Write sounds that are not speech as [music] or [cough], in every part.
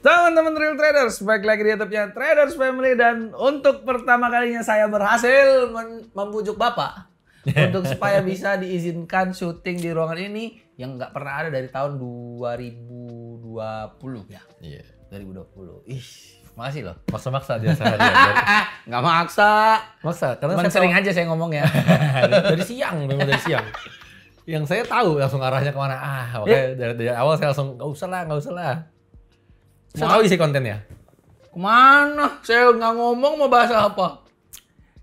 Teman-teman Real Traders, balik lagi di YouTube-nya Traders Family dan untuk pertama kalinya saya berhasil membujuk Bapak [laughs] untuk supaya bisa diizinkan syuting di ruangan ini yang nggak pernah ada dari tahun 2020 ya. Iya. Yeah. 2020. Ih, masih loh. Maksa-maksa dia seharian. Ya. [laughs] Nggak maksa. Maksa. Karena Cuman saya sering aja saya ngomong ya. [laughs] dari siang, memang dari siang. Yang saya tahu langsung arahnya kemana. Ah, oke yeah. dari, dari awal saya langsung, nggak usah lah, nggak usah lah. Mau isi ya kontennya? Kemana? Saya nggak ngomong mau bahas apa.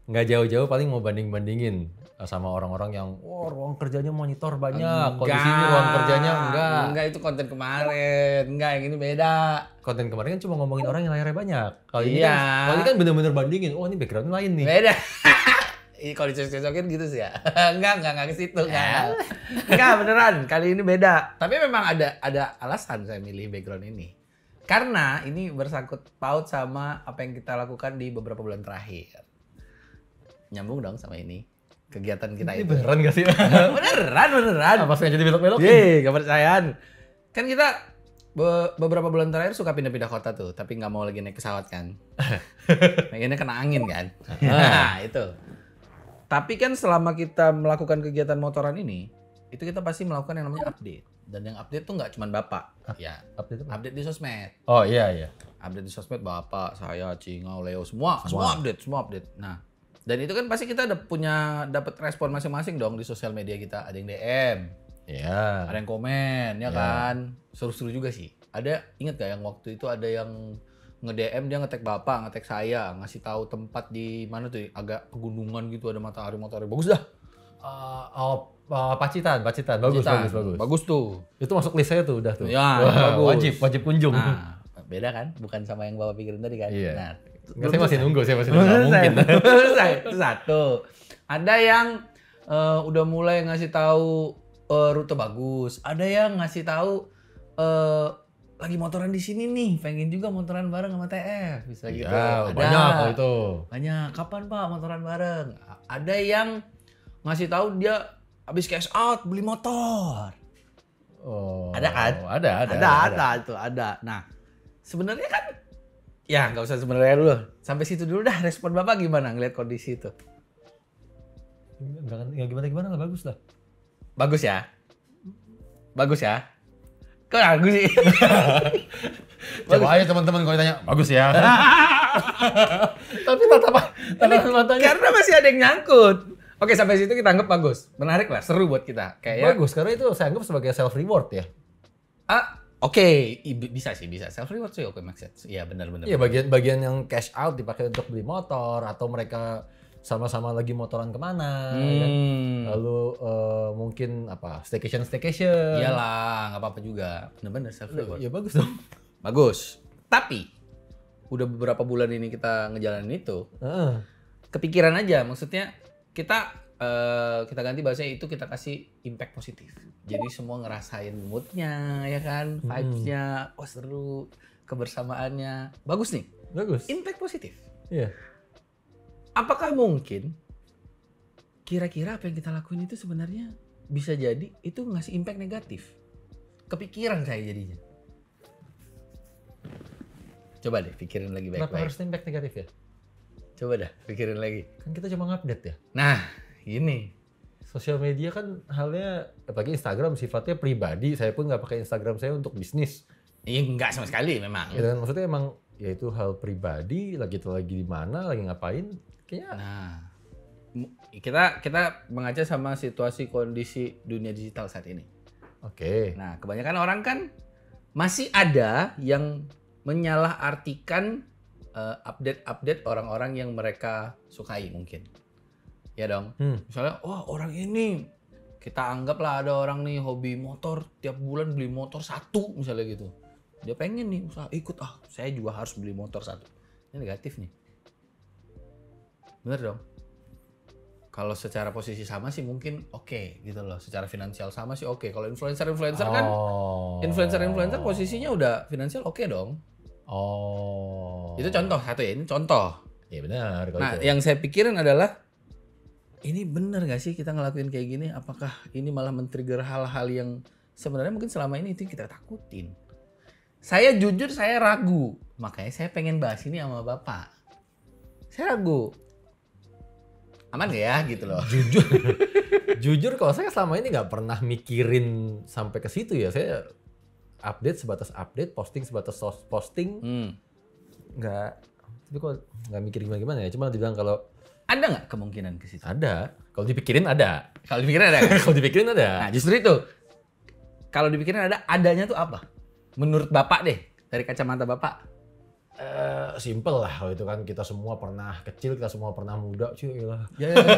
Nggak jauh-jauh paling mau banding-bandingin eh, sama orang-orang yang wah oh, ruang kerjanya monitor banyak enggak. kok di sini ruang kerjanya enggak enggak itu konten kemarin enggak yang ini beda konten kemarin kan cuma ngomongin orang yang layarnya banyak kalau iya. ini kan iya. kalau ini kan bener-bener bandingin oh ini background lain nih beda [laughs] kalau dicocok-cocokin gitu sih ya [laughs] enggak enggak enggak ke situ kan enggak beneran kali ini beda tapi memang ada ada alasan saya milih background ini karena ini bersangkut paut sama apa yang kita lakukan di beberapa bulan terakhir. Nyambung dong sama ini kegiatan kita ini itu. beneran gak sih? [laughs] beneran, beneran. Apa sengaja dibelok belok Iya, gak percayaan. Kan kita be beberapa bulan terakhir suka pindah-pindah kota tuh, tapi nggak mau lagi naik pesawat kan. Pengennya [laughs] kena angin kan. nah, itu. Tapi kan selama kita melakukan kegiatan motoran ini, itu kita pasti melakukan yang namanya update dan yang update tuh nggak cuma bapak Hah? ya update apa? update di sosmed oh iya iya update di sosmed bapak saya cingau leo semua semua, semua update semua update nah dan itu kan pasti kita ada punya dapat respon masing-masing dong di sosial media kita ada yang dm ya ada yang komen ya, ya. kan seru-seru juga sih ada inget gak yang waktu itu ada yang nge-DM dia ngetek bapak, ngetek saya, ngasih tahu tempat di mana tuh agak pegunungan gitu ada matahari matahari bagus dah. Uh, oh, uh, Pacitan, Pacitan. Bagus, Pacitan. bagus, bagus. Bagus tuh. Itu masuk list saya tuh udah tuh. Ya, Wah, bagus. Wajib, wajib kunjung. Nah, beda kan? Bukan sama yang Bapak pikirin tadi kan? Iya. Nah, saya masih nunggu, saya masih nunggu. Nggak mungkin. Itu satu. Ada yang uh, udah mulai ngasih tahu uh, rute bagus. Ada yang ngasih tahu uh, lagi motoran di sini nih, pengen juga motoran bareng sama TF, bisa gitu. Ya, Ada. banyak itu. Banyak. Kapan Pak motoran bareng? Ada yang ngasih tahu dia habis cash out beli motor. Oh. Ada kan? Ada, ada. Ada, ada, ada itu, ada. Nah, sebenarnya kan ya nggak usah sebenarnya dulu. Sampai situ dulu dah respon Bapak gimana ngeliat kondisi itu? Ya gimana gimana nggak bagus lah. Bagus ya? Bagus ya? Kok ragu sih? [laughs] Coba aja teman-teman kalau ditanya, bagus ya. [laughs] Tapi tatapan, tatapan matanya. Karena masih ada yang nyangkut. Oke sampai situ kita anggap bagus, menarik lah, seru buat kita. Kayak ya. bagus karena itu saya anggap sebagai self reward ya. Ah, oke, okay. bisa sih bisa self reward sih, oke maksud. Iya benar-benar. Iya bagian-bagian yang cash out dipakai untuk beli motor atau mereka sama-sama lagi motoran kemana, ya kan? hmm. kan? lalu uh, mungkin apa staycation staycation. Iyalah, nggak apa-apa juga. benar-benar self reward. Iya bagus dong. Bagus. Tapi udah beberapa bulan ini kita ngejalanin itu, uh. kepikiran aja maksudnya kita uh, kita ganti bahasanya itu kita kasih impact positif. Jadi semua ngerasain moodnya ya kan, hmm. vibesnya, hmm. oh seru, kebersamaannya, bagus nih. Bagus. Impact positif. Iya. Yeah. Apakah mungkin kira-kira apa yang kita lakuin itu sebenarnya bisa jadi itu ngasih impact negatif? Kepikiran saya jadinya. Coba deh pikirin lagi baik-baik. Kenapa harus impact negatif ya? Coba dah pikirin lagi. Kan kita cuma ngupdate ya. Nah, ini. Sosial media kan halnya, apalagi Instagram sifatnya pribadi. Saya pun nggak pakai Instagram saya untuk bisnis. Iya nggak sama sekali memang. Ya, gitu dan maksudnya emang ya itu hal pribadi. Lagi lagi di mana, lagi ngapain? Kayaknya. Nah, kita kita mengaca sama situasi kondisi dunia digital saat ini. Oke. Okay. Nah, kebanyakan orang kan masih ada yang menyalahartikan update-update eh, uh, orang-orang yang mereka sukai mungkin. Ya dong. Hmm. Misalnya, wah oh, orang ini kita anggaplah ada orang nih hobi motor tiap bulan beli motor satu misalnya gitu. Dia pengen nih usaha ikut ah saya juga harus beli motor satu. Ini negatif nih. Bener dong. Kalau secara posisi sama sih mungkin oke okay, gitu loh. Secara finansial sama sih oke. Okay. Kalau influencer-influencer kan oh. kan influencer-influencer posisinya udah finansial oke okay dong Oh. Itu contoh satu ya, ini contoh. Iya benar. Nah, itu. yang saya pikirin adalah ini benar gak sih kita ngelakuin kayak gini? Apakah ini malah men-trigger hal-hal yang sebenarnya mungkin selama ini itu kita takutin? Saya jujur saya ragu, makanya saya pengen bahas ini sama bapak. Saya ragu. Aman gak ya gitu loh? [laughs] Jujur, jujur kalau saya selama ini nggak pernah mikirin sampai ke situ ya. Saya update sebatas update, posting sebatas posting. Hmm. Nggak, tapi kok nggak mikir gimana-gimana ya. Cuma dibilang kalau ada nggak kemungkinan ke situ? Ada. Kalau dipikirin ada. Kalau dipikirin ada. [laughs] kalau dipikirin ada. Nah justru itu. Kalau dipikirin ada, adanya tuh apa? Menurut bapak deh, dari kacamata bapak. Uh, simple lah kalau itu kan kita semua pernah kecil kita semua pernah muda cuy lah. Ya, ya, ya.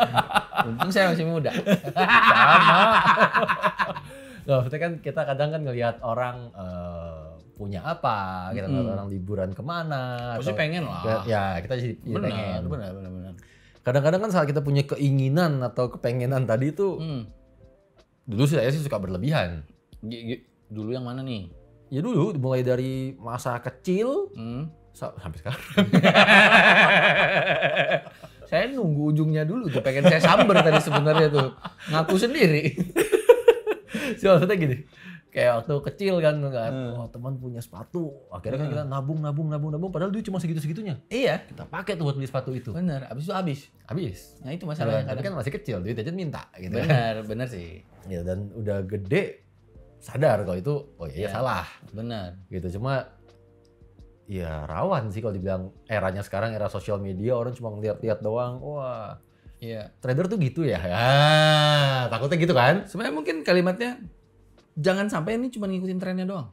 [laughs] Untung saya masih muda. Sama. [laughs] Nah, maksudnya kan kita kadang kan ngelihat orang uh, punya apa, kita hmm. orang liburan kemana. Pasti pengen lah. Ya kita jadi bener, pengen. Benar, benar, benar. Kadang-kadang kan saat kita punya keinginan atau kepengenan tadi itu, hmm. dulu sih saya sih suka berlebihan. Dulu yang mana nih? Ya dulu, mulai dari masa kecil hmm. sampai sekarang. [laughs] saya nunggu ujungnya dulu tuh, pengen saya samber tadi sebenarnya tuh, ngaku sendiri. [laughs] sih maksudnya gini kayak waktu kecil kan kan hmm. oh teman punya sepatu akhirnya kan hmm. kita nabung nabung nabung nabung padahal duit cuma segitu segitunya iya kita pakai tuh buat beli sepatu itu benar abis itu abis abis nah itu masalah karena kadang kan masih kecil duit aja minta gitu bener [laughs] benar sih ya dan udah gede sadar kalau itu oh iya ya, salah benar gitu cuma ya rawan sih kalau dibilang eranya sekarang era sosial media orang cuma ngeliat-liat doang wah Iya. Trader tuh gitu ya. Ah, takutnya gitu kan? Sebenarnya mungkin kalimatnya jangan sampai ini cuma ngikutin trennya doang.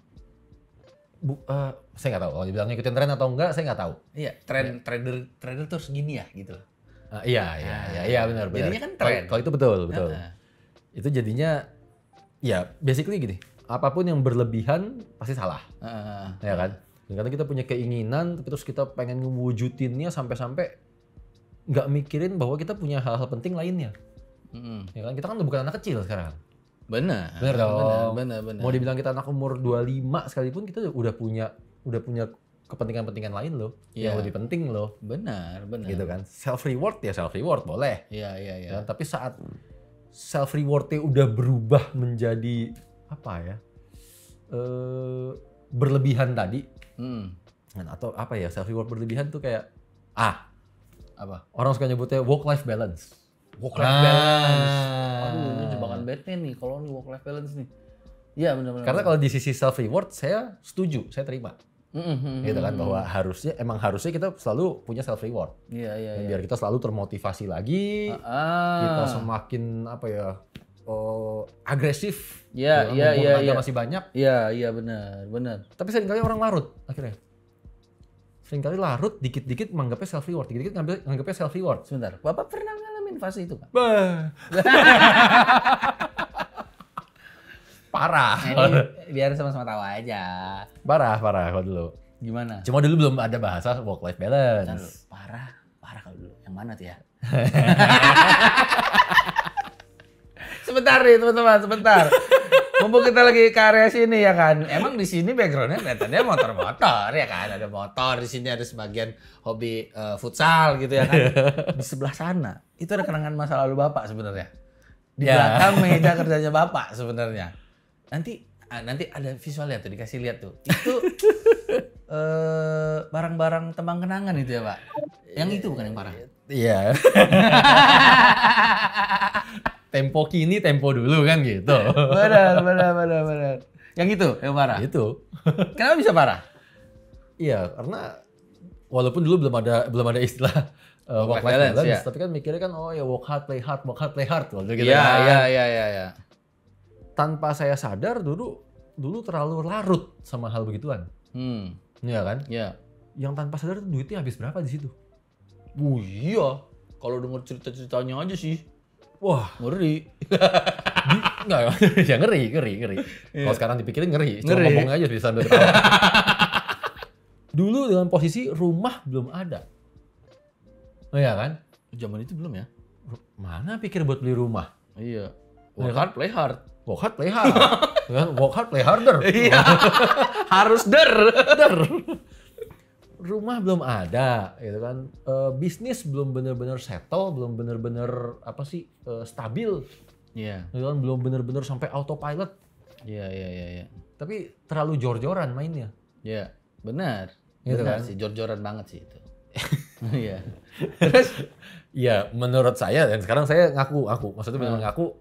Bu, uh, saya nggak tahu kalau dibilang ngikutin tren atau enggak, saya nggak tahu. Iya, tren yeah. trader trader tuh segini ya gitu. Uh, iya, iya, ah, iya, iya benar benar. Jadinya kan tren. Kalau itu betul, betul. Uh ah, -huh. Itu jadinya ya basically gini, apapun yang berlebihan pasti salah. Uh -huh. Ya kan? Karena kita punya keinginan terus kita pengen mewujudinnya sampai-sampai nggak mikirin bahwa kita punya hal-hal penting lainnya. Mm. Ya kan kita kan bukan anak kecil sekarang. Benar. Benar dong. Benar, benar. Mau dibilang kita anak umur 25 sekalipun kita udah punya udah punya kepentingan-kepentingan lain loh yeah. yang iya. lebih penting loh. Benar, benar. Gitu kan. Self reward ya self reward boleh. Iya, iya, iya. Ya, tapi saat self rewardnya udah berubah menjadi apa ya? Eh berlebihan tadi. Mm. Atau apa ya? Self reward berlebihan tuh kayak ah apa? Orang suka nyebutnya work life balance. Work life ah. balance. Aduh, ini jebakan Batman nih kalau nih work life balance nih. Iya benar-benar. Karena kalau di sisi self reward saya setuju, saya terima. Mm-hmm. gitu kan bahwa harusnya emang harusnya kita selalu punya self reward Iya iya. iya. biar kita selalu termotivasi lagi Ah. kita semakin apa ya oh, agresif Iya iya iya, iya masih banyak iya iya benar benar tapi seringkali orang larut akhirnya seringkali larut dikit-dikit menganggapnya self reward, dikit-dikit ngambil menganggapnya self reward. Sebentar, Bapak pernah ngalamin fase itu, kan? [laughs] parah. Nah, ini biar sama-sama tahu aja. Parah, parah kalau dulu. Gimana? Cuma dulu belum ada bahasa work life balance. Bentar, parah, parah kalau dulu. Yang mana tuh ya? [laughs] sebentar nih teman-teman, sebentar mumpung kita lagi karya sini ya kan. Emang di sini backgroundnya kelihatannya motor-motor ya kan. Ada motor di sini ada sebagian hobi uh, futsal gitu ya kan. Di sebelah sana itu ada kenangan masa lalu bapak sebenarnya. Di ya. belakang meja kerjanya bapak sebenarnya. Nanti ah, nanti ada visualnya tuh dikasih lihat tuh. Itu eh, barang-barang barang -barang tembang kenangan itu ya pak. Yang itu bukan yang parah. Iya. [laughs] tempo kini tempo dulu kan gitu. benar, benar, benar, benar. Yang itu yang parah. Itu. Kenapa bisa parah? Iya, karena walaupun dulu belum ada belum ada istilah uh, eh, work life balance, balance ya. tapi kan mikirnya kan oh ya work hard play hard, work hard play hard loh gitu. Iya, kan. iya, iya, iya, iya, ya. Tanpa saya sadar dulu dulu terlalu larut sama hal begituan. Hmm. Iya kan? Iya. Yang tanpa sadar duitnya habis berapa di situ? Oh iya, kalau dengar cerita-ceritanya aja sih Wah, ngeri. [laughs] Di, enggak, [laughs] ya ngeri, ngeri, ngeri. Yeah. Kalau sekarang dipikirin ngeri, cuma ngeri. ngomong aja bisa sambil ketawa. [laughs] Dulu dengan posisi rumah belum ada. Oh iya kan? Zaman itu belum ya. Mana pikir buat beli rumah? Iya. iya Work kan? hard, play hard. Work hard, play hard. Iya kan? Work hard, play harder. Iya. Harus der. Der rumah belum ada gitu kan e, bisnis belum benar-benar settle belum benar-benar apa sih e, stabil Iya. Yeah. Gitu kan belum benar-benar sampai autopilot iya yeah, iya yeah, iya yeah, yeah. tapi terlalu jor-joran mainnya iya yeah. benar gitu benar kan? sih jor-joran banget sih itu [laughs] iya terus ya menurut saya dan sekarang saya ngaku aku maksudnya benar nah. ngaku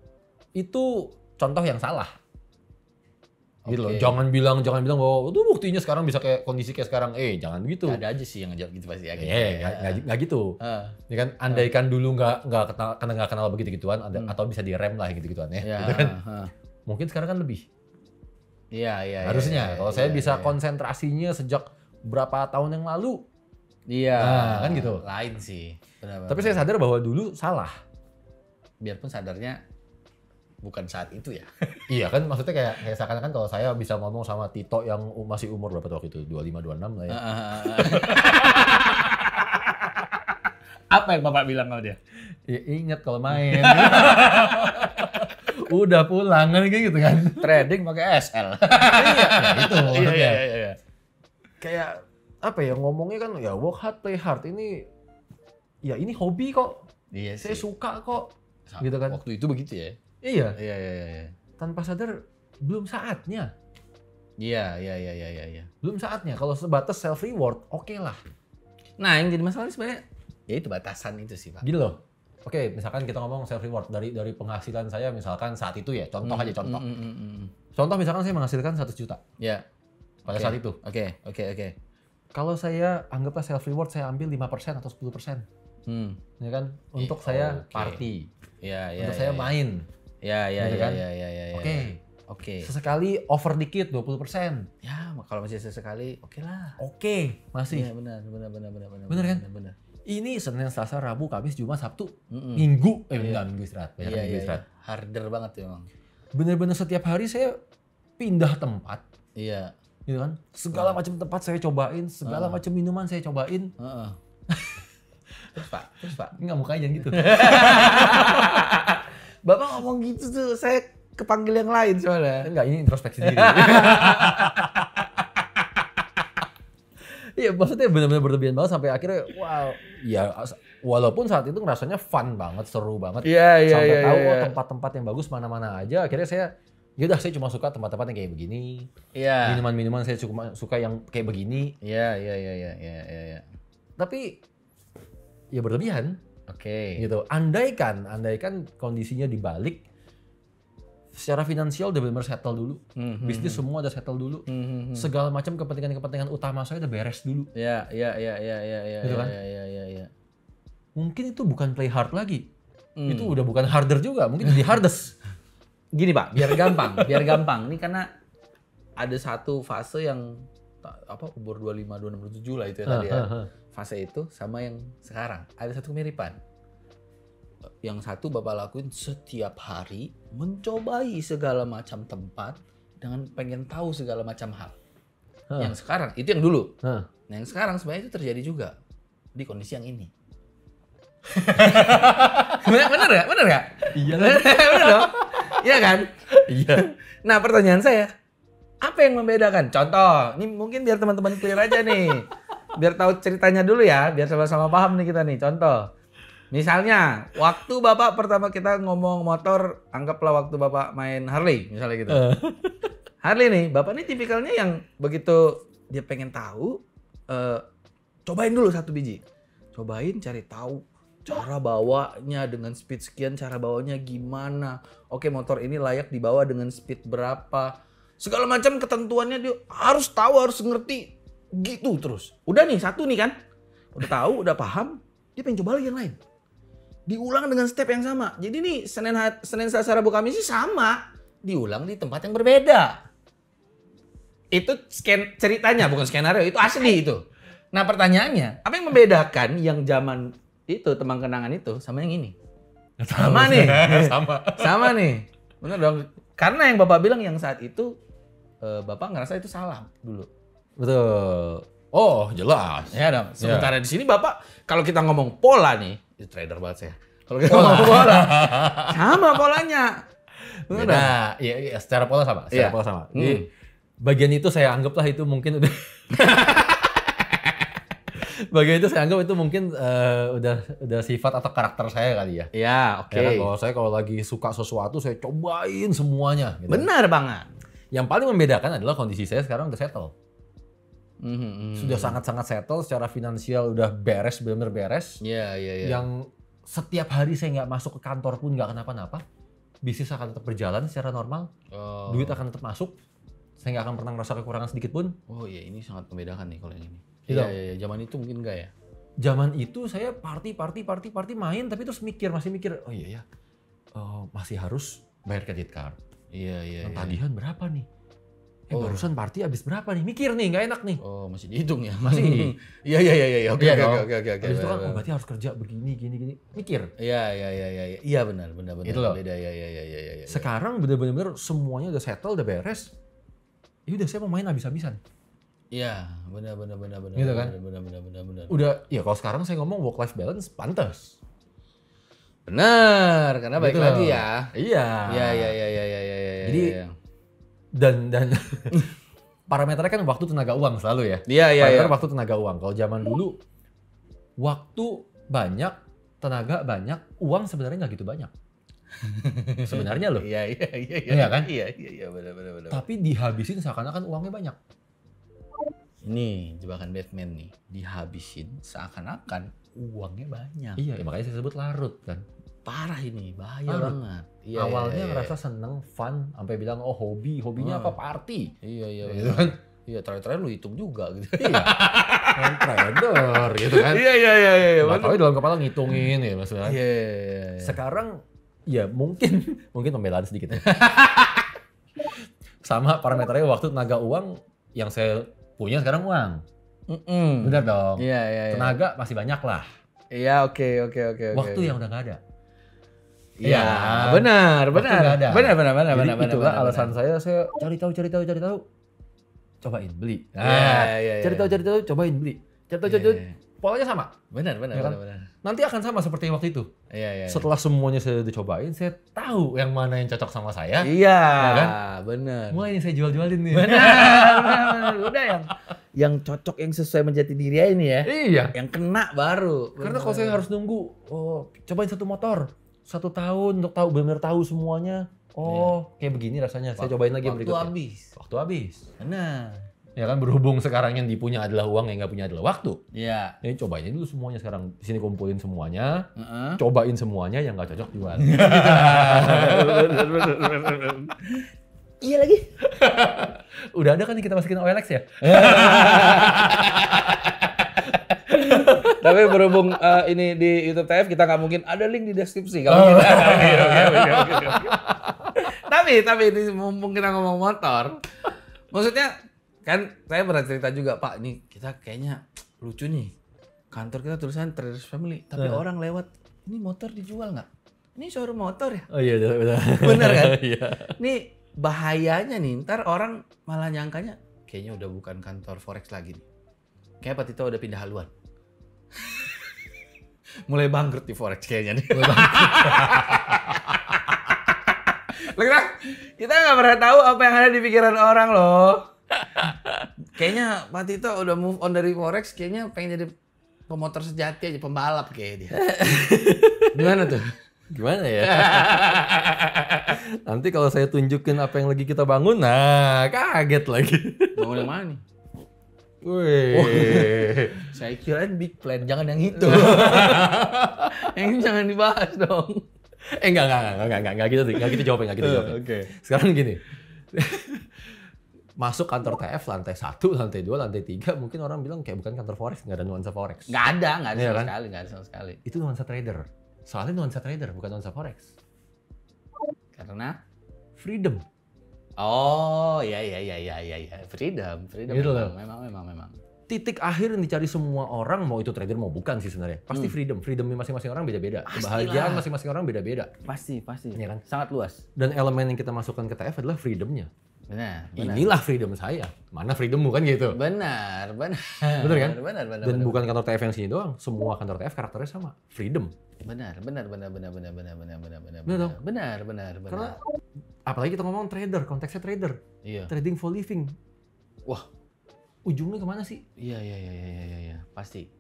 itu contoh yang salah Gitu loh. Jangan bilang jangan bilang bahwa itu buktinya sekarang bisa kayak kondisi kayak sekarang. Eh, jangan gitu. ada aja sih yang ngejawab gitu pasti ya. Gitu. Eh, ya, Gak, nggak gitu. Uh. Ya kan andaikan uh. dulu nggak nggak kenal karena nggak kenal begitu gituan hmm. atau bisa direm lah gitu gituan ya. Yeah. Gitu kan. Uh. Mungkin sekarang kan lebih. Iya, iya. iya Harusnya. yeah, Kalau yeah, saya iya, bisa iya. konsentrasinya sejak berapa tahun yang lalu. Iya. Nah, kan gitu. Lain sih. Benar, Tapi saya sadar bahwa dulu salah. Biarpun sadarnya bukan saat itu ya. [laughs] iya kan maksudnya kayak kayak seakan-akan kan kalau saya bisa ngomong sama Tito yang masih umur berapa tuh waktu itu? 25 26 lah ya. Ah, ah, ah, [laughs] apa yang Bapak bilang sama dia? Ya, ingat kalau main. [laughs] Udah pulang kan kayak gitu kan. Trading pakai SL. Iya, ya, itu. Iya, iya, iya, iya. Kayak apa ya ngomongnya kan ya work hard play hard ini ya ini hobi kok. Iya sih. Saya suka kok. Gitu kan. Waktu itu begitu ya. Iya. iya. Iya iya iya. Tanpa sadar belum saatnya. Iya iya iya iya iya. iya. Belum saatnya. Kalau sebatas self reward, oke okay lah. Nah yang jadi masalah sebenarnya ya itu batasan itu sih pak. Gitu loh. Oke, misalkan kita ngomong self reward dari dari penghasilan saya misalkan saat itu ya, contoh mm, aja contoh. Mm, mm, mm, mm. Contoh misalkan saya menghasilkan 1 juta. Ya. Yeah. Pada okay. saat itu. Oke, okay. oke, okay, oke. Okay. Kalau saya anggaplah self reward saya ambil 5% atau 10%. Hmm. Ya kan? Untuk eh, saya okay. party. Ya, yeah, ya. Yeah, Untuk saya ya, ya. main Ya ya ya, kan? ya ya ya ya. Oke. Okay. Oke. Okay. Sesekali over dikit 20%. Ya, kalau masih sesekali oke okay lah. Oke, okay. masih. Iya, benar, benar, benar, benar, benar. Benar kan? Benar, benar. Ini Senin, Selasa, Rabu, Kamis, Jumat, Sabtu, mm -mm. Minggu, eh yeah. enggak Minggu istirahat. Iya, yeah, minggu iya, iya. istirahat. Yeah, Harder banget ya, Bang. Benar-benar setiap hari saya pindah tempat. Iya. Gitu kan? Segala macam tempat saya cobain, segala uh. macam minuman saya cobain. Uh -uh. [laughs] terus Pak, terus Pak. Enggak mukanya jangan gitu. [laughs] Bapak ngomong gitu tuh, saya kepanggil yang lain soalnya. Enggak, ini introspeksi diri. [laughs] Iya, maksudnya benar-benar berlebihan banget sampai akhirnya wow, ya walaupun saat itu ngerasanya fun banget, seru banget. Iya, yeah, iya, yeah, Sampai yeah, tahu yeah. Oh, tempat-tempat yang bagus mana-mana aja. Akhirnya saya ya udah saya cuma suka tempat-tempat yang kayak begini. Iya. Yeah. Minuman-minuman saya cuma suka yang kayak begini. Iya, yeah, iya, yeah, iya, yeah, iya, yeah, iya, yeah, Yeah. Tapi ya berlebihan. Oke. Okay. Gitu. Andaikan, andaikan kondisinya dibalik, secara finansial udah benar settle dulu. Mm -hmm. Bisnis hmm. semua udah settle dulu. Mm -hmm. Segala macam kepentingan-kepentingan utama saya udah beres dulu. Iya, iya, iya, iya, iya, iya. Gitu ya, kan? Iya, iya, iya, iya. Mungkin itu bukan play hard lagi. Mm. Itu udah bukan harder juga, mungkin jadi hardest. [laughs] Gini, Pak, biar gampang, biar gampang. Ini karena ada satu fase yang apa umur 25 26 27 lah itu ya tadi ya fase itu sama yang sekarang ada satu kemiripan yang satu bapak lakuin setiap hari mencobai segala macam tempat dengan pengen tahu segala macam hal huh. yang sekarang itu yang dulu huh. nah yang sekarang sebenarnya itu terjadi juga di kondisi yang ini [laughs] bener bener gak? bener gak? iya [laughs] bener, dong iya kan? iya nah pertanyaan saya apa yang membedakan? contoh ini mungkin biar teman-teman clear aja nih biar tahu ceritanya dulu ya, biar sama-sama paham nih kita nih. Contoh, misalnya waktu bapak pertama kita ngomong motor, anggaplah waktu bapak main Harley misalnya gitu. Eh. Harley nih, bapak nih tipikalnya yang begitu dia pengen tahu, uh, cobain dulu satu biji, cobain cari tahu cara bawanya dengan speed sekian, cara bawanya gimana. Oke, motor ini layak dibawa dengan speed berapa. Segala macam ketentuannya dia harus tahu, harus ngerti gitu terus. Udah nih satu nih kan, udah tahu, udah paham, dia pengen coba lagi yang lain. Diulang dengan step yang sama. Jadi nih Senin Senin Selasa Rabu Kamis sih sama, diulang di tempat yang berbeda. Itu sken ceritanya bukan skenario, itu asli itu. Nah pertanyaannya, apa yang membedakan yang zaman itu teman kenangan itu sama yang ini? Sama, nih, [laughs] sama, sama nih. Benar dong. Karena yang bapak bilang yang saat itu eh, bapak ngerasa itu salah dulu Betul. Oh, jelas. Ya dong. Ya. Sementara yeah. di sini Bapak kalau kita ngomong pola nih, itu trader banget saya. Kalau kita ngomong pola, [laughs] sama polanya. Nah, ya, ya, secara pola sama, secara yeah. pola sama. Hmm. Jadi, bagian itu saya anggaplah itu mungkin udah [laughs] bagian itu saya anggap itu mungkin uh, udah udah sifat atau karakter saya kali ya. Iya, oke. Okay. Ya kalau saya kalau lagi suka sesuatu saya cobain semuanya. Gitu. Benar banget. Yang paling membedakan adalah kondisi saya sekarang udah settle hmm Sudah sangat-sangat settle secara finansial udah beres benar beres. yeah, yeah, Yeah. Yang setiap hari saya nggak masuk ke kantor pun nggak kenapa-napa, bisnis akan tetap berjalan secara normal, oh. duit akan tetap masuk, saya nggak akan pernah merasa kekurangan sedikit pun. Oh iya ini sangat membedakan nih kalau yang ini. Iya iya yeah. Iya. zaman itu mungkin enggak ya. Zaman itu saya party party party party main tapi terus mikir masih mikir oh iya ya oh, masih harus bayar credit card. Iya iya. iya. Tagihan iya. berapa nih? Eh, oh. barusan party habis berapa nih? Mikir nih, nggak enak nih. Oh, masih dihitung ya? Masih. Iya, iya, iya, iya. Oke, oke, oke, oke. itu kan, oh, berarti harus kerja begini, gini, gini. Mikir. Iya, iya, iya, iya. Iya benar, benar, benar. Itu loh. Beda, iya, iya, iya, iya. Ya, Sekarang benar-benar semuanya udah settle, udah beres. Ya udah, saya mau main habis-habisan. Iya, benar, benar, benar, benar. Gitu kan? Benar, benar, benar, benar. Udah, ya kalau sekarang saya ngomong work life balance, pantas. Benar, karena baik lagi ya. Iya. Iya, iya, iya, iya, iya, iya. Jadi dan dan [laughs] parameternya kan waktu tenaga uang selalu ya. Iya iya. iya. Parameter ya. waktu tenaga uang. Kalau zaman dulu waktu banyak, tenaga banyak, uang sebenarnya nggak gitu banyak. [laughs] sebenarnya loh. Iya iya iya. Iya ya, kan? Iya iya iya benar benar benar. Tapi dihabisin seakan-akan uangnya banyak. Ini jebakan Batman nih, dihabisin seakan-akan uangnya banyak. Iya, ya, makanya saya sebut larut kan parah ini bahaya Aduh. banget. Iya, awalnya iya, iya. ngerasa iya. seneng, fun, sampai bilang oh hobi, hobinya ah. apa party. Iya iya. Gitu iya. kan? Iya terakhir-terakhir lu hitung juga gitu. Iya. trader gitu kan. Iya iya iya. iya. iya. Tapi ya dalam kepala ngitungin ya maksudnya. Iya, iya, iya, iya. Sekarang ya mungkin [laughs] mungkin pembelaan sedikit. Ya. Sama parameternya waktu tenaga uang yang saya punya sekarang uang. Mm -mm. Benar dong. Iya iya. iya. Tenaga masih banyak lah. Iya oke okay, oke okay, oke. Okay, Waktu okay. yang udah nggak ada. Iya, iya, benar, benar. Ada. Benar, benar, benar, Jadi benar, benar. Itulah alasan benar. saya saya cari tahu, cari tahu, cari tahu. Cobain beli. Iya, nah, ya cari tahu, cari tahu, cobain beli. Cari tahu, cari tahu. Polanya sama. Benar, benar, ya kan? benar, benar. Nanti akan sama seperti waktu itu. Iya, iya. Setelah semuanya saya dicobain, saya tahu yang mana yang cocok sama saya. Iya, ya kan? benar. Mulai ini saya jual-jualin nih. Benar, [laughs] benar, benar. Udah yang yang cocok yang sesuai menjadi diri ini ya. Iya. Yang kena baru. Karena kalau saya harus nunggu, oh, cobain satu motor satu tahun untuk tahu benar tahu semuanya. Oh, ya. kayak begini rasanya. Saya cobain lagi waktu berikutnya. Waktu habis. Waktu habis. Nah. Ya kan berhubung sekarang yang dipunya adalah uang yang nggak punya adalah waktu. Iya. Jadi cobain dulu semuanya sekarang. Di sini kumpulin semuanya. Uh -uh. Cobain semuanya yang nggak cocok jual. [laughs] iya lagi. [laughs] Udah ada kan yang kita masukin OLX ya? [laughs] Tapi berhubung uh, ini di YouTube TF kita nggak mungkin ada link di deskripsi kalau oh. kita. okay, okay, okay, tapi tapi ini mumpung kita ngomong motor, maksudnya kan saya pernah cerita juga Pak, ini kita kayaknya lucu nih kantor kita tulisan Traders Family, tapi uh. orang lewat ini motor dijual nggak? Ini showroom motor ya? Oh iya benar. Iya, iya. Benar kan? [laughs] Iya. Ini bahayanya nih ntar orang malah nyangkanya kayaknya udah bukan kantor forex lagi nih. Kayak Pak Tito udah pindah haluan mulai bangkrut di forex kayaknya nih. Mulai bangkrut. [laughs] kita kita nggak pernah tahu apa yang ada di pikiran orang loh. Kayaknya Pak Tito udah move on dari forex, kayaknya pengen jadi pemotor sejati aja, pembalap kayak dia. [laughs] Gimana tuh? Gimana ya? [laughs] Nanti kalau saya tunjukin apa yang lagi kita bangun, nah kaget lagi. Bangun yang mana nih? Wih. Oh, saya kirain big plan, jangan yang itu. [laughs] yang jangan dibahas dong. Eh enggak enggak enggak enggak enggak, enggak gitu enggak gitu jawabnya, enggak gitu jawabnya. Eh, oke. Okay. Sekarang gini. [laughs] Masuk kantor TF lantai satu, lantai dua, lantai tiga, mungkin orang bilang kayak bukan kantor forex, enggak ada nuansa forex. Enggak ada, enggak ada iya sama kan? sekali, nggak ada sama sekali. Itu nuansa trader. Soalnya nuansa trader bukan nuansa forex. Karena freedom Oh, ya ya ya ya ya ya. Freedom, freedom. Gitu memang, loh. memang memang memang. Titik akhir yang dicari semua orang, mau itu trader mau bukan sih sebenarnya. Pasti hmm. freedom, freedom masing-masing orang beda-beda. Kebahagiaan masing-masing orang beda-beda. Pasti, pasti. Ya kan? Sangat luas. Dan elemen yang kita masukkan ke TF adalah freedomnya. Benar, benar. Inilah freedom saya. Mana freedommu kan gitu. Benar, benar. Benar kan? Benar, benar. Dan benar, bukan benar. kantor TF yang sini doang. Semua kantor TF karakternya sama. Freedom. Benar, benar, benar, benar, benar, benar, benar, benar, benar, benar, benar, benar, benar. Karena apalagi kita ngomong trader, konteksnya trader. Iya. Trading for living. Wah, ujungnya kemana sih? Iya, iya, iya, iya, iya, iya. pasti.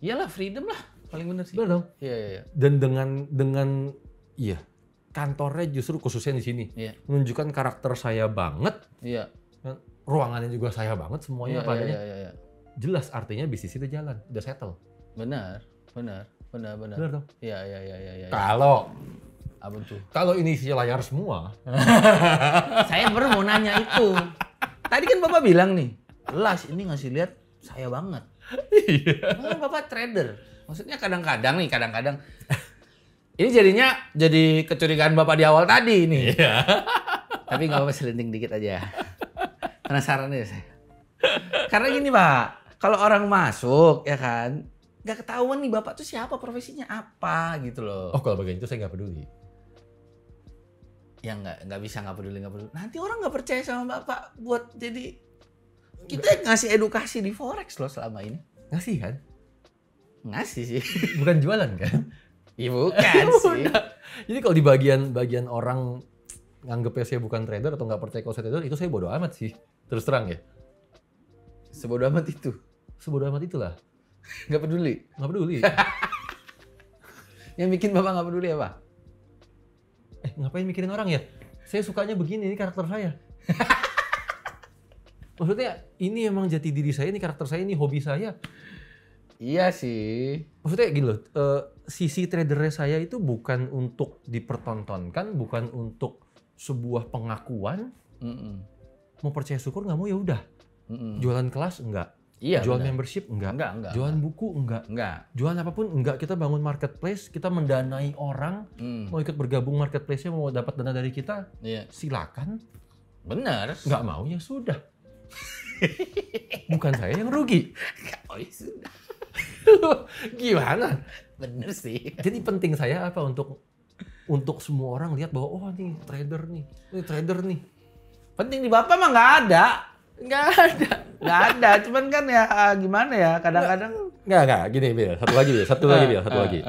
Iyalah, freedom lah, paling bener sih. benar dong. Iya, iya, iya. Dan dengan dengan iya kantornya justru khususnya di sini iya. menunjukkan karakter saya banget. Iya. Kan? Ruangannya juga saya banget semuanya iya, padanya. Iya, ya. iya, iya. Jelas artinya bisnis itu jalan, udah settle. Benar, benar, benar, benar. Benar dong. Iya, iya, iya, iya. iya. Kalau apa tuh? Kalau ini layar semua. [laughs] saya baru mau nanya itu. Tadi kan Bapak bilang nih, Las ini ngasih lihat saya banget. Iya. Nah, Bapak trader. Maksudnya kadang-kadang nih, kadang-kadang [laughs] ini jadinya jadi kecurigaan Bapak di awal tadi nih. Iya. [laughs] Tapi nggak apa-apa selenting dikit aja. Penasaran ya saya. Karena gini Pak, kalau orang masuk ya kan, nggak ketahuan nih bapak tuh siapa profesinya apa gitu loh. Oh kalau bagian itu saya nggak peduli ya nggak nggak bisa nggak peduli nggak peduli nanti orang nggak percaya sama bapak buat jadi kita ngasih edukasi di forex loh selama ini ngasih kan ngasih sih [laughs] bukan jualan kan Iya bukan [laughs] sih jadi kalau di bagian bagian orang ya saya bukan trader atau nggak percaya kalau saya trader itu saya bodoh amat sih terus terang ya sebodoh amat itu sebodoh amat itulah nggak peduli nggak peduli [laughs] yang bikin bapak nggak peduli apa ngapain mikirin orang ya? Saya sukanya begini, ini karakter saya. [laughs] Maksudnya ini emang jati diri saya, ini karakter saya, ini hobi saya. Iya sih. Maksudnya gini loh, uh, sisi trader saya itu bukan untuk dipertontonkan, bukan untuk sebuah pengakuan. Mm -mm. Mau percaya syukur nggak mau ya udah. Mm -mm. Jualan kelas enggak Iya. Jual benar. membership enggak. Enggak, enggak. Jual enggak. buku enggak. Enggak. Jual apapun enggak. Kita bangun marketplace, kita mendanai orang hmm. mau ikut bergabung marketplace-nya mau dapat dana dari kita. Iya. Silakan. Benar. Enggak mau ya sudah. Bukan saya yang rugi. Oh, ya sudah. [laughs] Gimana? benar sih. Jadi penting saya apa untuk untuk semua orang lihat bahwa oh ini trader nih, ini trader nih. Penting di Bapak mah nggak ada Enggak ada. Enggak ada, cuman kan ya ah, gimana ya, kadang-kadang. Nggak, enggak, gini Bill, satu lagi Bill, satu ah, lagi Bill, satu ah, lagi.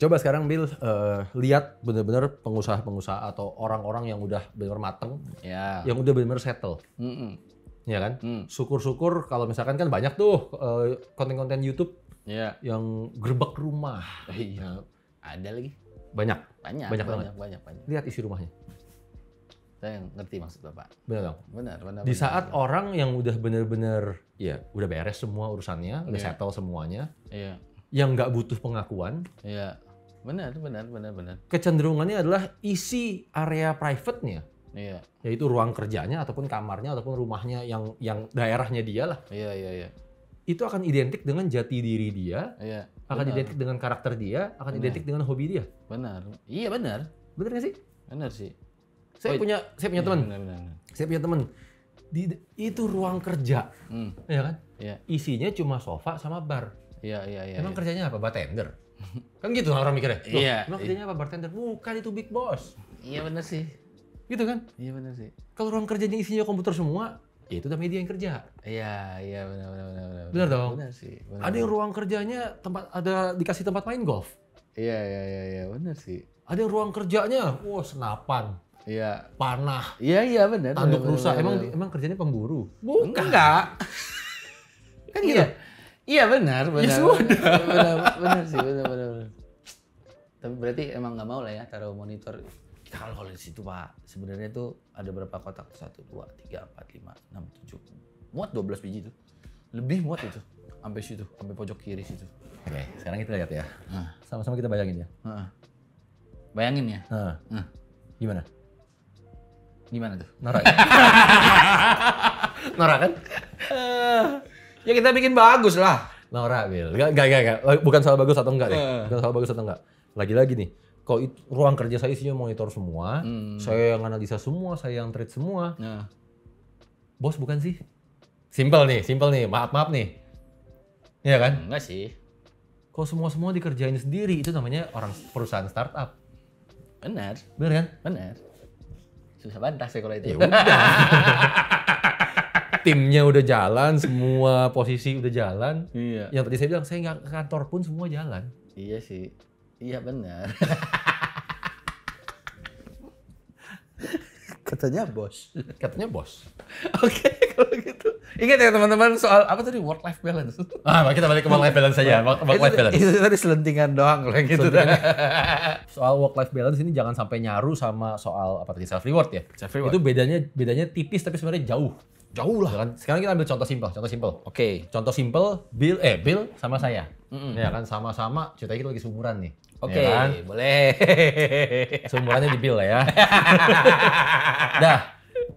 Coba sekarang Bill uh, lihat bener-bener pengusaha-pengusaha atau orang-orang yang udah bener mateng, ya. yang udah bener settle. Mm -mm. Ya kan? Mm. Syukur-syukur kalau misalkan kan banyak tuh konten eh, konten-konten YouTube yeah. yang gerbek rumah. Iya. Ada lagi. Banyak. Banyak banyak, banyak, banyak, banyak. Lihat isi rumahnya. Saya ngerti maksud Bapak. Benar dong? Benar, benar. Di saat benar. orang yang udah benar-benar ya udah beres semua urusannya, udah iya. settle semuanya, yeah. yang nggak butuh pengakuan, yeah. benar, benar, benar, benar. Kecenderungannya adalah isi area private-nya. Iya. Yaitu ruang kerjanya ataupun kamarnya ataupun rumahnya yang yang daerahnya dia lah. Iya iya iya. Itu akan identik dengan jati diri dia. Iya. Akan identik dengan karakter dia. Akan benar. identik dengan hobi dia. Benar. Iya benar. Benar gak sih? Benar sih. Saya oh, punya saya punya teman. Saya punya teman. Di itu ruang kerja. Hmm. Ya kan? ya. Isinya cuma sofa sama bar. Ya, ya, ya. emang ya. Emang kerjanya apa? Bartender. kan gitu orang mikirnya. Iya. Emang iya. kerjanya apa? Bartender. Bukan itu Big Boss. Iya benar sih. Gitu kan? Iya benar sih. Kalau ruang kerjanya isinya komputer semua, ya itu udah media yang kerja. Iya, iya benar benar benar benar. Benar dong. Benar sih. Benar, ada yang ruang kerjanya tempat ada dikasih tempat main golf. Iya, iya, iya, ya, benar sih. Ada yang ruang kerjanya, wow oh, senapan. Iya. Panah. Iya iya benar. Tanduk bener, rusak. Bener, emang bener. emang kerjanya pemburu? Bukan. Enggak. kan gitu. Iya, iya benar, benar. Yes, Benar, benar sih, benar, benar, Tapi berarti emang nggak mau lah ya taruh monitor. Kalau di situ pak, sebenarnya itu ada berapa kotak? Satu, dua, tiga, empat, lima, enam, tujuh. Muat belas biji tuh. Lebih muat itu. Sampai situ, sampai pojok kiri situ. Oke, sekarang kita lihat ya. Sama-sama kita bayangin ya. Nah. Bayangin ya. Nah. Gimana? Gimana tuh? Norak. Ya? [laughs] Norak kan? Eh, ya kita bikin bagus lah. Norak, Bil. Gak, gak, gak, gak. Oh, bukan soal bagus atau enggak deh. Eh. Bukan soal bagus atau enggak. Lagi-lagi nih, kalau itu, ruang kerja saya isinya monitor semua, hmm. saya yang analisa semua, saya yang trade semua. Nah. Bos bukan sih? Simple nih, simple nih. Maaf, maaf nih. Iya kan? Enggak sih. Kalau semua-semua dikerjain sendiri, itu namanya orang perusahaan startup. Benar. Benar kan? Benar susah bantah sih kalau itu. Ya udah. [laughs] Timnya udah jalan, semua posisi udah jalan. Iya. Yang tadi saya bilang, saya nggak kantor pun semua jalan. Iya sih. Iya benar. Katanya bos. Katanya bos. Oke, okay, kalau gitu. Ingat ya teman-teman soal apa tadi work life balance. Ah, kita balik ke work life balance saja. Work, life balance. Itu, itu tadi selentingan doang kalau gitu. [laughs] soal work life balance ini jangan sampai nyaru sama soal apa tadi self reward ya. Self reward. Itu bedanya bedanya tipis tapi sebenarnya jauh. Jauh lah. Kan? Sekarang kita ambil contoh simpel, contoh simpel. Oke. Okay. Contoh simpel Bill eh Bill sama saya. Mm -hmm. Ya kan sama-sama cerita kita lagi seumuran nih. Oke, okay, ya kan? boleh. Seumurannya di Bill lah ya. [laughs] Dah,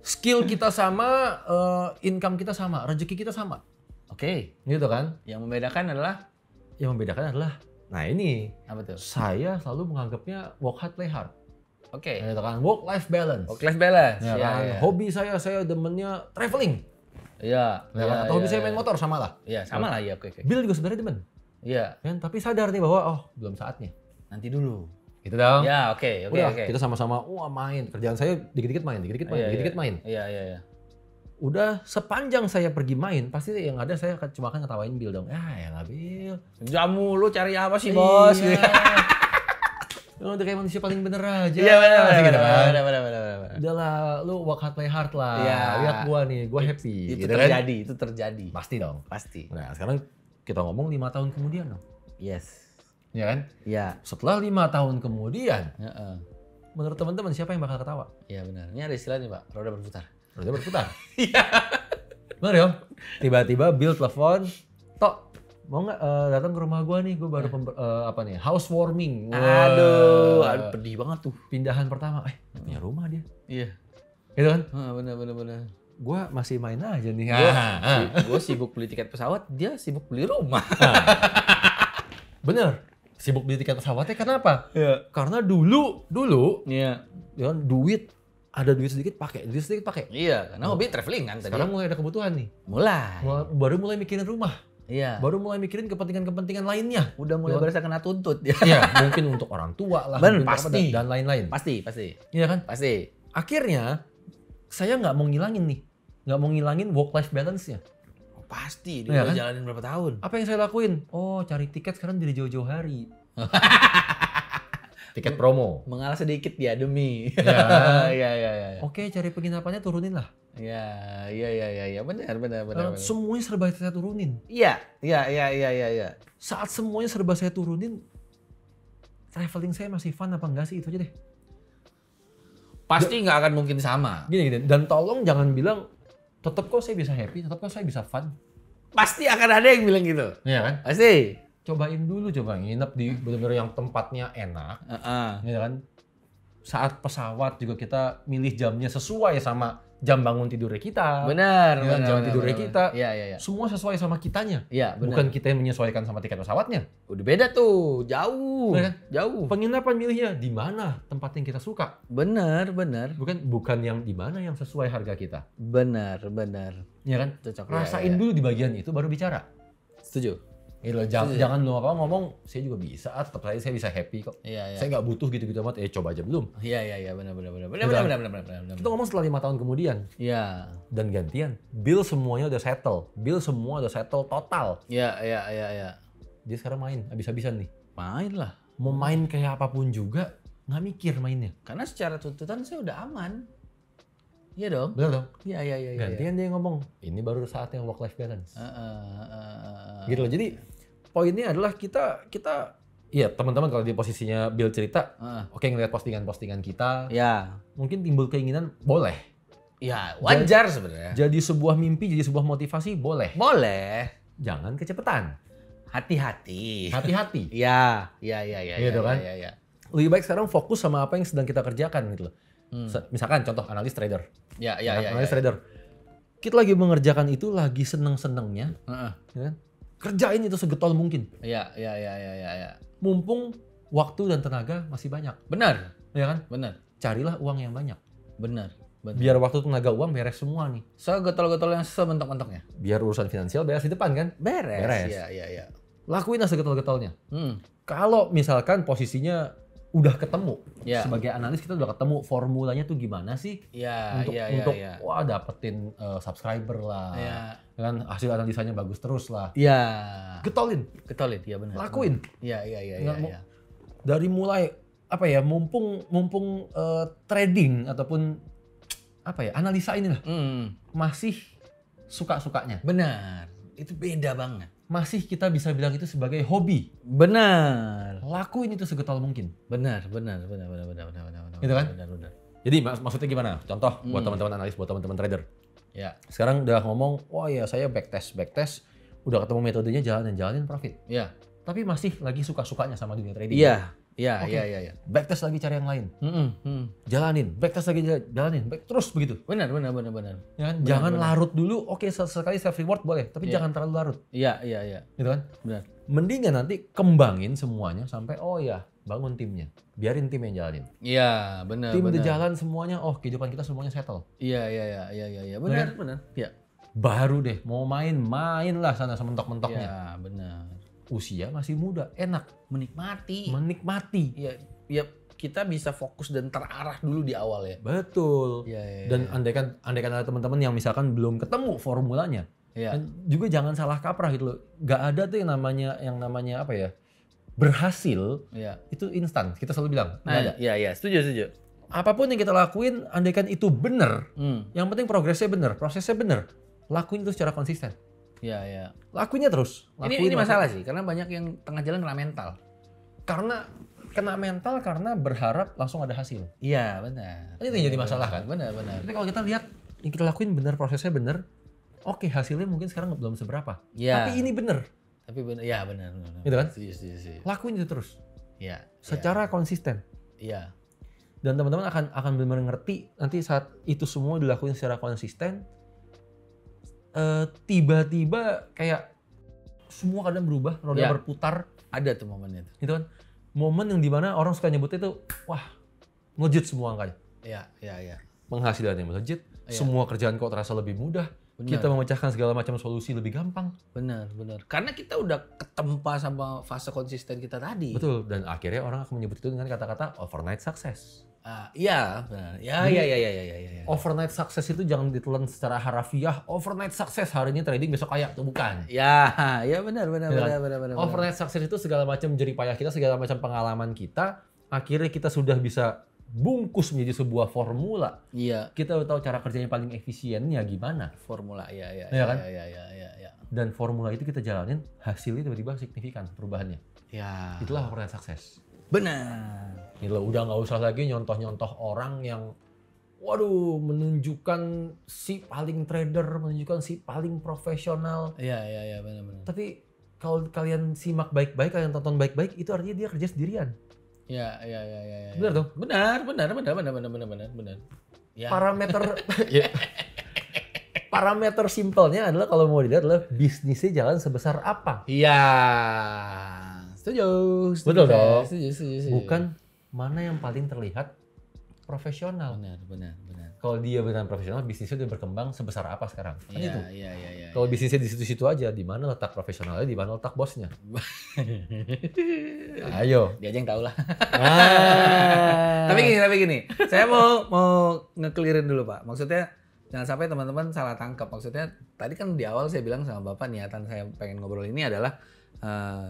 skill kita sama, uh, income kita sama, rezeki kita sama. Oke, okay. gitu kan? Yang membedakan adalah yang membedakan adalah nah ini. Apa tuh? Saya selalu menganggapnya work hard play hard. Oke. Okay. Nah, gitu kan? Work life balance. Work life balance. Ya, ya, kan? ya. Hobi saya saya demennya traveling. Iya. Ya, kan? Atau ya, hobi ya. saya iya. main motor sama lah. Iya, sama lah ya. Oke, oke. Okay. Bill juga sebenarnya demen. Iya. Kan? Tapi sadar nih bahwa oh, belum saatnya. Nanti dulu Gitu dong. Ya, oke, oke, oke. Kita sama-sama wah main. Kerjaan saya dikit-dikit main, dikit-dikit main, iya, iya, dikit-dikit main. Iya, iya, iya. Udah sepanjang saya pergi main, pasti yang ada saya cuma kan ngetawain Bill dong. Ah, ya lah Bill. Jamu lu cari apa sih, iya. Bos? Iya. [laughs] lu [laughs] udah kayak manusia paling bener aja. Iya, bener, bener, gitu kan? bener, bener, bener, bener, Udah lah, lu work hard play hard lah. Iya. Lihat gua nih, gua happy. Itu gitu kan? terjadi, kan? itu terjadi. Pasti dong. Pasti. Nah, sekarang kita ngomong lima tahun kemudian dong. Yes ya kan? Ya. Setelah lima tahun kemudian, ya, uh. menurut teman-teman siapa yang bakal ketawa? Iya benar. Ini ada istilah pak, roda berputar. Roda berputar. [laughs] Iya. benar ya. Tiba-tiba Bill telepon, tok mau nggak uh, datang ke rumah gue nih, gue baru eh. pember, uh, apa nih ya? housewarming. Wow. Aduh, aduh, pedih banget tuh. Pindahan pertama, eh punya rumah dia. Iya. Gitu kan? Bener bener bener. Gue masih main aja nih. Gue ah, ah. sibuk beli tiket pesawat, dia sibuk beli rumah. Ah. bener sibuk beli tiket pesawatnya kenapa? Yeah. Karena dulu dulu yeah. ya duit ada duit sedikit pakai, duit sedikit pakai. Iya, karena oh. traveling kan tadi. Sekarang mulai ada kebutuhan nih. Mulai. mulai baru mulai mikirin rumah. Iya. Baru mulai mikirin kepentingan-kepentingan lainnya. Udah mulai ya kan? berasa kena tuntut ya. [laughs] Iya, mungkin untuk orang tua lah, ben, pasti. Apa, dan lain-lain. Pasti, pasti. Iya kan? Pasti. Akhirnya saya nggak mau ngilangin nih, nggak mau ngilangin work life balance-nya. Pasti, dia ya, kan? jalanin berapa tahun. Apa yang saya lakuin? Oh, cari tiket sekarang dari jauh-jauh hari. [laughs] tiket promo. Mengalah sedikit ya demi. Ya, [laughs] ya, ya, ya, ya. Oke, cari penginapannya turunin lah. Ya, ya, ya, ya, ya, benar, benar, benar. benar. Semuanya serba saya turunin. Iya, iya, iya, iya, iya. Ya. Saat semuanya serba saya turunin, traveling saya masih fun apa enggak sih itu aja deh. Pasti nggak akan mungkin sama. Gini, gini, dan tolong jangan bilang tetap kok saya bisa happy, tetap kok saya bisa fun. Pasti akan ada yang bilang gitu. Iya kan? Pasti. Cobain dulu coba nginep di benar-benar yang tempatnya enak. Uh -uh. Ya kan? Saat pesawat juga kita milih jamnya sesuai sama jam bangun tidurnya kita. Benar, ya, benar. Jam benar, tidurnya benar, kita. Iya, iya, iya. Semua sesuai sama kitanya. Iya, benar. Bukan kita yang menyesuaikan sama tiket pesawatnya. Udah beda tuh, jauh. Benar kan? Jauh. Penginapan milihnya di mana tempat yang kita suka. Benar, benar. Bukan bukan yang di mana yang sesuai harga kita. Benar, benar. Iya kan? Cocok. Iya, Rasain ya, ya. dulu di bagian itu baru bicara. Setuju. Gitu jangan, jangan lo apa ngomong saya juga bisa, ah, tetap saya bisa happy kok. Iya, iya. Saya nggak butuh gitu-gitu amat. Eh coba aja belum. Iya iya iya benar benar benar benar iya benar kan? benar benar benar. Kita ngomong setelah lima tahun kemudian. Iya. Dan gantian, bill semuanya udah settle, bill semua udah settle total. Iya iya iya iya. Dia sekarang main habis-habisan nih. Main lah. Mau main kayak apapun juga nggak mikir mainnya. Karena secara tuntutan saya udah aman. Iya dong. Benar dong. Iya iya iya. Gantian ya. dia ngomong. Ini baru saatnya work life balance. Uh, uh, uh, uh, gitu loh. Jadi poinnya adalah kita kita Iya, teman-teman kalau di posisinya Bill cerita, uh. oke okay, ngeliat postingan-postingan kita, yeah. mungkin timbul keinginan boleh. Ya, wajar sebenarnya. Jadi sebuah mimpi, jadi sebuah motivasi boleh. Boleh. Jangan kecepatan. Hati-hati. Hati-hati. [laughs] ya, ya, ya, ya. Iya ya, kan? Ya, ya. Lebih baik sekarang fokus sama apa yang sedang kita kerjakan gitu loh. Hmm. Misalkan contoh analis trader. Ya, ya, ya. Analis ya, ya, trader. Kita lagi mengerjakan itu lagi seneng-senengnya. Uh -uh. Ya kan? kerjain itu segetol mungkin. Iya, iya, iya, iya, iya. Ya. Mumpung waktu dan tenaga masih banyak. Benar. Iya kan? Benar. Carilah uang yang banyak. Benar. Benar. Biar waktu tenaga uang beres semua nih. segetol getol yang sementok-mentoknya. Biar urusan finansial beres di depan kan? Beres. Beres. Iya, iya, iya. Lakuin segetol-getolnya. Hmm. Kalau misalkan posisinya udah ketemu yeah. sebagai analis kita udah ketemu formulanya tuh gimana sih yeah, untuk yeah, ya, untuk yeah. wah dapetin uh, subscriber lah yeah. kan hasil analisanya bagus terus lah ya yeah. getolin getolin ya benar lakuin ya, ya, ya. ya, ya. dari mulai apa ya mumpung mumpung uh, trading ataupun apa ya analisa inilah mm. masih suka sukanya benar itu beda banget masih kita bisa bilang itu sebagai hobi. Benar. Lakuin itu segetol mungkin. Benar, benar, benar, benar, benar, benar, benar. Gitu kan? Benar, benar. Jadi mak maksudnya gimana? Contoh hmm. buat teman-teman analis, buat teman-teman trader. Ya. Sekarang udah ngomong, wah oh, ya saya backtest, backtest, udah ketemu metodenya jalanin, jalanin profit. Ya. Tapi masih lagi suka-sukanya sama dunia trading. Iya. Iya, okay. iya, iya. Ya. Backtest lagi cari yang lain. Mm -mm, Jalanin, backtest lagi jalanin, back terus begitu. Benar, benar, benar, benar. Ya kan? Benar, jangan benar. larut dulu. Oke, sekali self reward boleh, tapi yeah. jangan terlalu larut. Iya, iya, iya. Gitu kan? Benar. Mendingan nanti kembangin semuanya sampai oh ya, bangun timnya. Biarin tim yang jalanin. Iya, benar, Tim benar. jalan semuanya, oh kehidupan kita semuanya settle. Iya, iya, iya, iya, iya, ya. benar, benar. Iya. Baru deh mau main, mainlah sana sementok-mentoknya. Iya, benar usia masih muda, enak, menikmati. Menikmati. Ya, ya kita bisa fokus dan terarah dulu di awal ya. Betul. Ya, ya, ya. Dan andaikan andaikan ada teman-teman yang misalkan belum ketemu formulanya, ya. dan juga jangan salah kaprah gitu loh. Gak ada tuh yang namanya yang namanya apa ya? berhasil ya. itu instan kita selalu bilang nah, ada iya iya setuju setuju apapun yang kita lakuin andaikan itu benar hmm. yang penting progresnya benar prosesnya benar lakuin itu secara konsisten Iya, iya. Lakuinnya terus. Lakuin, ini, ini masalah lakuin. sih, karena banyak yang tengah jalan kena mental. Karena kena mental karena berharap langsung ada hasil. Iya, benar. Ini yang jadi masalah kan? Benar, benar. Tapi kalau kita lihat yang kita lakuin benar prosesnya benar, oke hasilnya mungkin sekarang belum seberapa. Ya. Tapi ini benar. Tapi iya, benar, Iya, benar. Gitu kan? Setuju, setuju, setuju. Lakuin itu terus. Iya. Secara ya. konsisten. Iya. Dan teman-teman akan akan benar-benar ngerti nanti saat itu semua dilakuin secara konsisten, tiba eh, tiba-tiba kayak semua kadang berubah, roda yeah. berputar. Ada tuh momennya itu. Itu kan momen yang dimana orang suka nyebutnya itu wah ngejut semua angkanya. Iya, iya, iya. Penghasilannya melejit, yeah. semua kerjaan kok terasa lebih mudah. Bener. Kita memecahkan segala macam solusi lebih gampang. Benar, benar. Karena kita udah ketempa sama fase konsisten kita tadi. Betul, dan akhirnya orang akan menyebut itu dengan kata-kata overnight success. Uh, iya, ya, ya, ya, ya, ya, ya, ya, ya. Overnight success itu jangan ditelan secara harafiah. Overnight success hari ini trading besok kayak tuh bukan. Ya, ya benar, benar, ya. benar, benar, benar. Overnight benar. success itu segala macam payah kita, segala macam pengalaman kita, akhirnya kita sudah bisa bungkus menjadi sebuah formula. Iya. Kita tahu cara kerjanya paling efisiennya gimana. Formula, ya, ya, iya ya, kan? ya. iya, iya, ya. Dan formula itu kita jalanin, hasilnya tiba-tiba signifikan perubahannya. Ya. Itulah overnight success. Benar. Gila, udah nggak usah lagi nyontoh-nyontoh orang yang waduh menunjukkan si paling trader, menunjukkan si paling profesional. Iya, iya, iya benar-benar. Tapi kalau kalian simak baik-baik, kalian tonton baik-baik, itu artinya dia kerja sendirian. Iya, iya, iya, iya. Ya, benar ya. dong? Benar, benar, benar, benar, benar, benar, benar, benar. Ya. Parameter [laughs] iya. Parameter simpelnya adalah kalau mau dilihat adalah bisnisnya jalan sebesar apa. Iya. Setuju. setuju Betul dong. Setuju, setuju, setuju. Bukan mana yang paling terlihat profesional. Benar, benar, benar. Kalau dia benar profesional, bisnisnya udah berkembang sebesar apa sekarang? Kan iya, gitu. iya, Iya, iya, Kalau iya. bisnisnya di situ-situ aja, di mana letak profesionalnya, di mana letak bosnya? [laughs] Ayo. Dia aja yang tahu lah. Ah. [laughs] tapi gini, tapi gini. Saya mau mau ngeklirin dulu, Pak. Maksudnya jangan sampai teman-teman salah tangkap. Maksudnya tadi kan di awal saya bilang sama Bapak niatan saya pengen ngobrol ini adalah eh,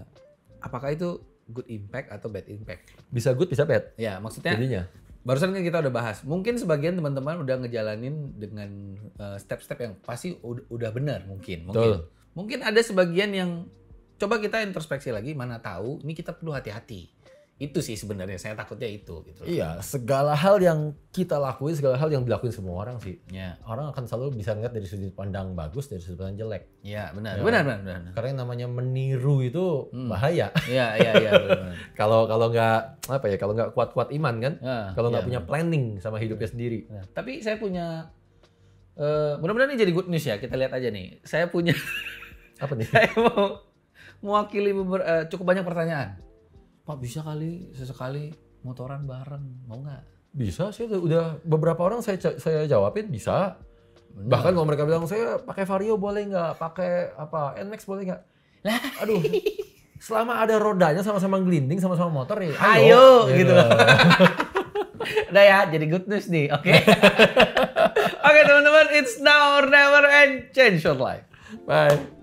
apakah itu good impact atau bad impact? Bisa good, bisa bad. Ya, maksudnya jadinya. Barusan kan kita udah bahas. Mungkin sebagian teman-teman udah ngejalanin dengan eh, step-step uh, yang pasti udah, benar mungkin, mungkin. Tuh. Mungkin ada sebagian yang coba kita introspeksi lagi mana tahu ini kita perlu hati-hati itu sih sebenarnya saya takutnya itu gitu iya segala hal yang kita lakuin segala hal yang dilakuin semua orang sih ya. orang akan selalu bisa ngeliat dari sudut pandang bagus dari sudut pandang jelek iya benar. Ya. benar benar benar karena yang namanya meniru itu hmm. bahaya iya iya iya [laughs] kalau kalau nggak apa ya kalau nggak kuat kuat iman kan ya, kalau nggak ya, punya planning sama hidupnya iya. sendiri ya. tapi saya punya uh, mudah-mudahan ini jadi good news ya kita lihat aja nih saya punya apa nih [laughs] saya mau mewakili uh, cukup banyak pertanyaan Pak bisa kali sesekali motoran bareng, mau nggak? Bisa sih, udah beberapa orang saya saya jawabin bisa. Bener. Bahkan kalau mereka bilang saya pakai Vario boleh nggak, pakai apa Nmax boleh nggak? Lah, aduh. Selama ada rodanya sama-sama glinding sama-sama motor ya. Ayo, ayo iya. gitu loh. [laughs] Udah ya, jadi good news nih, oke? Okay? [laughs] oke okay, teman-teman, it's now or never and change your life. Bye.